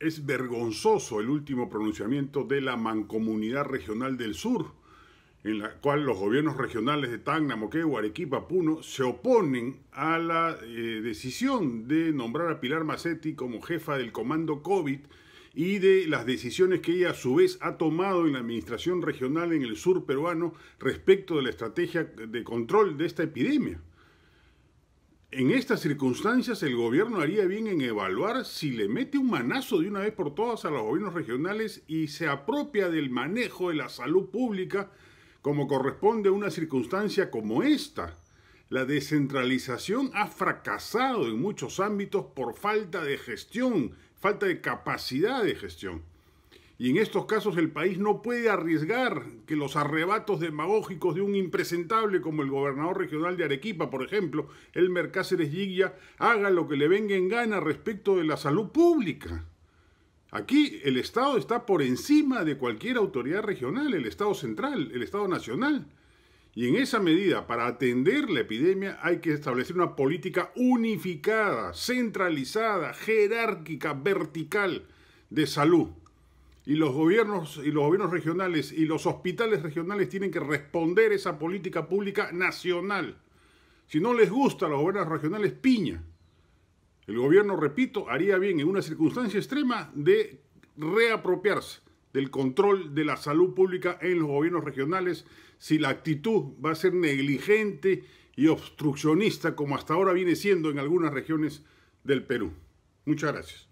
Es vergonzoso el último pronunciamiento de la Mancomunidad Regional del Sur, en la cual los gobiernos regionales de Tacna, Moquegua, Arequipa, Puno se oponen a la eh, decisión de nombrar a Pilar Macetti como jefa del comando COVID y de las decisiones que ella a su vez ha tomado en la administración regional en el sur peruano respecto de la estrategia de control de esta epidemia. En estas circunstancias, el gobierno haría bien en evaluar si le mete un manazo de una vez por todas a los gobiernos regionales y se apropia del manejo de la salud pública como corresponde a una circunstancia como esta. La descentralización ha fracasado en muchos ámbitos por falta de gestión, falta de capacidad de gestión. Y en estos casos el país no puede arriesgar que los arrebatos demagógicos de un impresentable como el gobernador regional de Arequipa, por ejemplo, Elmer Cáceres Giglia, haga lo que le venga en gana respecto de la salud pública. Aquí el Estado está por encima de cualquier autoridad regional, el Estado central, el Estado nacional. Y en esa medida, para atender la epidemia, hay que establecer una política unificada, centralizada, jerárquica, vertical de salud y los gobiernos y los gobiernos regionales y los hospitales regionales tienen que responder esa política pública nacional. Si no les gusta a los gobiernos regionales, piña. El gobierno, repito, haría bien en una circunstancia extrema de reapropiarse del control de la salud pública en los gobiernos regionales si la actitud va a ser negligente y obstruccionista como hasta ahora viene siendo en algunas regiones del Perú. Muchas gracias.